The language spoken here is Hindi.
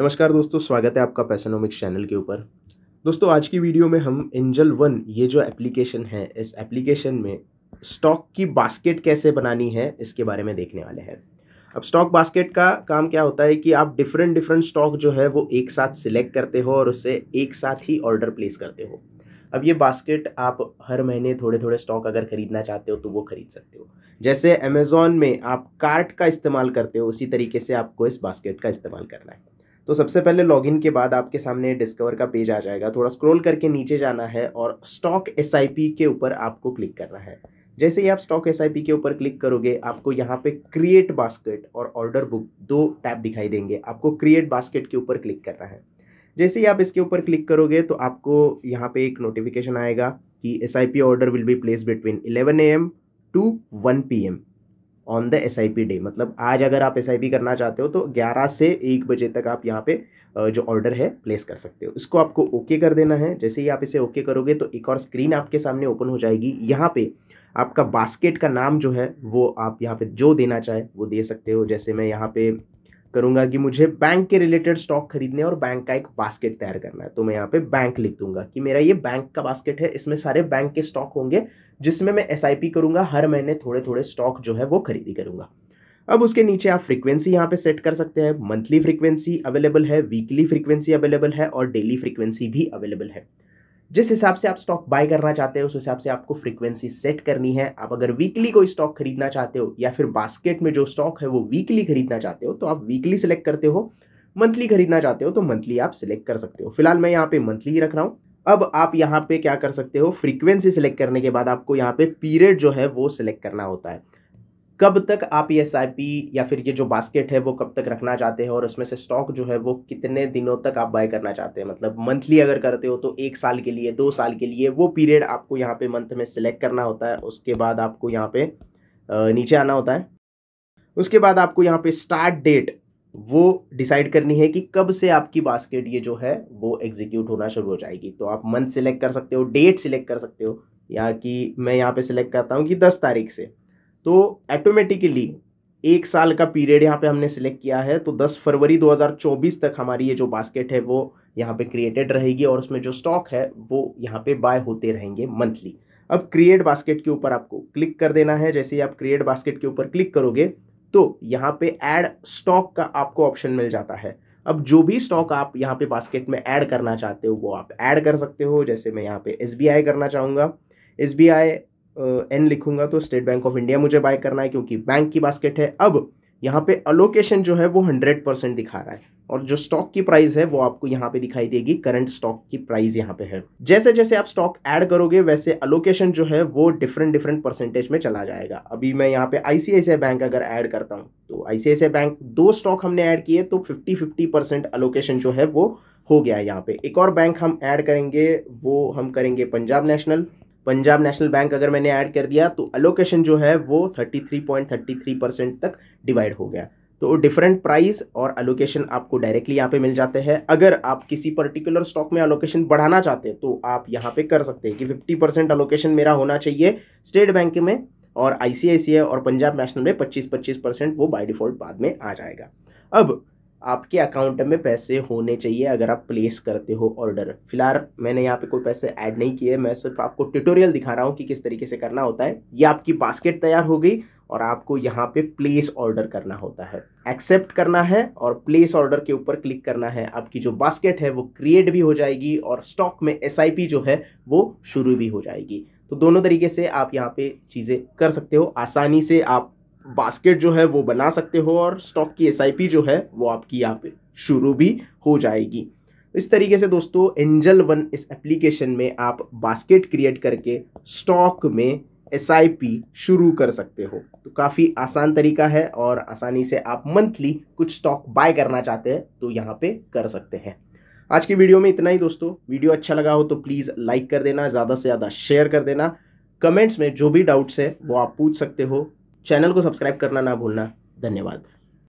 नमस्कार दोस्तों स्वागत है आपका पैसनोमिक्स चैनल के ऊपर दोस्तों आज की वीडियो में हम एंजल वन ये जो एप्लीकेशन है इस एप्लीकेशन में स्टॉक की बास्केट कैसे बनानी है इसके बारे में देखने वाले हैं अब स्टॉक बास्केट का काम क्या होता है कि आप डिफरेंट डिफरेंट स्टॉक जो है वो एक साथ सिलेक्ट करते हो और उससे एक साथ ही ऑर्डर प्लेस करते हो अब ये बास्केट आप हर महीने थोड़े थोड़े स्टॉक अगर ख़रीदना चाहते हो तो वो ख़रीद सकते हो जैसे अमेज़ोन में आप कार्ट का इस्तेमाल करते हो उसी तरीके से आपको इस बास्केट का इस्तेमाल करना है तो सबसे पहले लॉगिन के बाद आपके सामने डिस्कवर का पेज आ जाएगा थोड़ा स्क्रॉल करके नीचे जाना है और स्टॉक एस के ऊपर आपको क्लिक करना है जैसे ही आप स्टॉक एस के ऊपर क्लिक करोगे आपको यहाँ पे क्रिएट बास्केट और ऑर्डर बुक दो टैब दिखाई देंगे आपको क्रिएट बास्केट के ऊपर क्लिक करना है जैसे ही आप इसके ऊपर क्लिक करोगे तो आपको यहाँ पे एक नोटिफिकेशन आएगा कि S I P order will be place between 11 A M to 1 P M on the S I P day मतलब आज अगर आप एस आई पी करना चाहते हो तो ग्यारह से एक बजे तक आप यहाँ पे जो ऑर्डर है प्लेस कर सकते हो इसको आपको ओके okay कर देना है जैसे ही आप इसे ओके okay करोगे तो एक और स्क्रीन आपके सामने ओपन हो जाएगी यहाँ पे आपका बास्केट का नाम जो है वो आप यहाँ पे जो देना चाहे वो दे सकते हो जैसे मैं यहाँ पे करूंगा कि मुझे बैंक के रिलेटेड स्टॉक खरीदने और बैंक का एक बास्केट तैयार करना है तो मैं यहाँ पे बैंक लिख दूंगा कि मेरा ये बैंक का बास्केट है इसमें सारे बैंक के स्टॉक होंगे जिसमें मैं एस करूंगा हर महीने थोड़े थोड़े स्टॉक जो है वो खरीदी करूंगा अब उसके नीचे आप फ्रीक्वेंसी यहाँ पे सेट कर सकते हैं मंथली फ्रीक्वेंसी अवेलेबल है वीकली फ्रीक्वेंसी अवेलेबल है और डेली फ्रीक्वेंसी भी अवेलेबल है जिस हिसाब से आप स्टॉक बाय करना चाहते हो उस हिसाब से आपको फ्रीक्वेंसी सेट करनी है आप अगर वीकली कोई स्टॉक खरीदना चाहते हो या फिर बास्केट में जो स्टॉक है वो वीकली खरीदना चाहते हो तो आप वीकली सिलेक्ट करते हो मंथली खरीदना चाहते हो तो मंथली आप सिलेक्ट कर सकते हो फिलहाल मैं यहाँ पे मंथली ही रख रहा हूँ अब आप यहाँ पे क्या कर सकते हो फ्रीक्वेंसी सिलेक्ट करने के बाद आपको यहाँ पे पीरियड जो है वो सिलेक्ट करना होता है कब तक आप ये एस या फिर ये जो बास्केट है वो कब तक रखना चाहते हैं और उसमें से स्टॉक जो है वो कितने दिनों तक आप बाय करना चाहते हैं मतलब मंथली अगर करते हो तो एक साल के लिए दो साल के लिए वो पीरियड आपको यहाँ पे मंथ में सिलेक्ट करना होता है उसके बाद आपको यहाँ पे नीचे आना होता है उसके बाद आपको यहाँ पे स्टार्ट डेट वो डिसाइड करनी है कि कब से आपकी बास्केट ये जो है वो एग्जीक्यूट होना शुरू हो जाएगी तो आप मंथ सिलेक्ट कर सकते हो डेट सिलेक्ट कर सकते हो यहाँ की मैं यहाँ पे सिलेक्ट करता हूँ कि दस तारीख से तो ऐटोमेटिकली एक साल का पीरियड यहाँ पे हमने सिलेक्ट किया है तो 10 फरवरी 2024 तक हमारी ये जो बास्केट है वो यहाँ पे क्रिएटेड रहेगी और उसमें जो स्टॉक है वो यहाँ पे बाय होते रहेंगे मंथली अब क्रिएट बास्केट के ऊपर आपको क्लिक कर देना है जैसे ही आप क्रिएट बास्केट के ऊपर क्लिक करोगे तो यहाँ पे ऐड स्टॉक का आपको ऑप्शन मिल जाता है अब जो भी स्टॉक आप यहाँ पे बास्केट में ऐड करना चाहते हो वो आप ऐड कर सकते हो जैसे मैं यहाँ पे एस करना चाहूँगा एस एन लिखूंगा तो स्टेट बैंक ऑफ इंडिया मुझे बाय करना है क्योंकि बैंक की बास्केट है अब यहाँ पे अलोकेशन जो है वो हंड्रेड परसेंट दिखा रहा है और जो स्टॉक की प्राइस है वो आपको यहाँ पे दिखाई देगी करंट स्टॉक की प्राइस यहाँ पे है जैसे जैसे आप स्टॉक ऐड करोगे वैसे अलोकेशन जो है वो डिफरेंट डिफरेंट परसेंटेज में चला जाएगा अभी मैं यहाँ पे आईसीआईसीआई बैंक अगर ऐड करता हूँ तो आईसीआईसीआई बैंक दो स्टॉक हमने ऐड किए तो फिफ्टी फिफ्टी परसेंट अलोकेशन जो है वो हो गया है यहाँ पे एक और बैंक हम ऐड करेंगे वो हम करेंगे Punjab National Punjab National Bank अगर मैंने ऐड कर दिया तो अलोकेशन जो है वो 33.33 परसेंट तक डिवाइड हो गया तो डिफरेंट प्राइस और अलोकेशन आपको डायरेक्टली यहाँ पे मिल जाते हैं अगर आप किसी पर्टिकुलर स्टॉक में अलोकेशन बढ़ाना चाहते हैं तो आप यहाँ पे कर सकते हैं कि 50 परसेंट अलोकेशन मेरा होना चाहिए स्टेट बैंक में और आई और पंजाब नेशनल में पच्चीस पच्चीस परसेंट वो बाई डिफ़ॉल्ट बाद में आ जाएगा अब आपके अकाउंट में पैसे होने चाहिए अगर आप प्लेस करते हो ऑर्डर फिलहाल मैंने यहाँ पे कोई पैसे ऐड नहीं किए मैं सिर्फ आपको ट्यूटोरियल दिखा रहा हूँ कि किस तरीके से करना होता है ये आपकी बास्केट तैयार हो गई और आपको यहाँ पे प्लेस ऑर्डर करना होता है एक्सेप्ट करना है और प्लेस ऑर्डर के ऊपर क्लिक करना है आपकी जो बास्केट है वो क्रिएट भी हो जाएगी और स्टॉक में एस जो है वो शुरू भी हो जाएगी तो दोनों तरीके से आप यहाँ पे चीज़ें कर सकते हो आसानी से आप बास्केट जो है वो बना सकते हो और स्टॉक की एस जो है वो आपकी यहाँ पे शुरू भी हो जाएगी इस तरीके से दोस्तों एंजल वन इस एप्लीकेशन में आप बास्केट क्रिएट करके स्टॉक में एस शुरू कर सकते हो तो काफ़ी आसान तरीका है और आसानी से आप मंथली कुछ स्टॉक बाय करना चाहते हैं तो यहाँ पे कर सकते हैं आज की वीडियो में इतना ही दोस्तों वीडियो अच्छा लगा हो तो प्लीज़ लाइक कर देना ज़्यादा से ज़्यादा शेयर कर देना कमेंट्स में जो भी डाउट्स है वो आप पूछ सकते हो चैनल को सब्सक्राइब करना ना भूलना धन्यवाद